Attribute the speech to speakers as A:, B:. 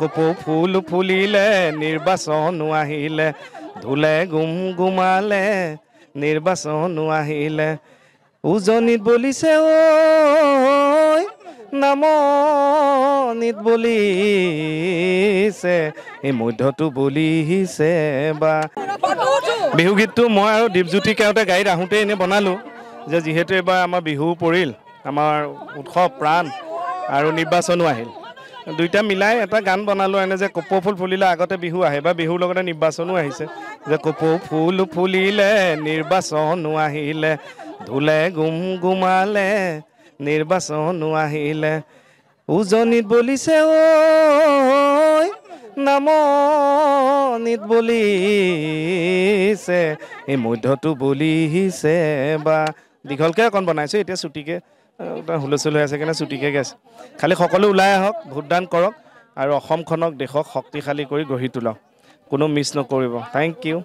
A: কপৌ ফুল ফুলিলে নিৰ্বাচনো আহিলে ধুলে গুম গুমালে নিৰ্বাচনো আহিলে উজনিত বলিছে অ নাম বলিছে এই মধ্যটো বলিছে বা বিহুগীতটো মই আৰু দীপজ্যোতি কেওঁতে গাড়ীত আহোঁতেই এনেই বনালোঁ যে যিহেতু এইবাৰ আমাৰ বিহু পৰিল আমাৰ উৎসৱ প্ৰাণ আৰু নিৰ্বাচনো আহিল দুইটা মিলাই এটা গান বনালো এনে যে কপৌ ফুল ফুলিলে আগতে বিহু আহে বা বিহুৰ লগতে নিৰ্বাচনো আহিছে যে কপৌ ফুল ফুলিলে নিৰ্বাচনো আহিলে ধুলে গুম গুমালে নিৰ্বাচনো আহিলে উজনিত বলিছে ঐ নামনিত বলিছে এই মধ্যটো বলিছে বা দীঘলকে অকণ বনাইছো এতিয়া ছুটিকৈ হুলস্থুল হৈ আছে কাৰণে চুটিকে গেছ খালি সকলো ওলাই আহক ভোটদান কৰক আৰু অসমখনক দেশক শক্তিশালী কৰি গঢ়ি তোলক কোনো মিছ নকৰিব থেংক ইউ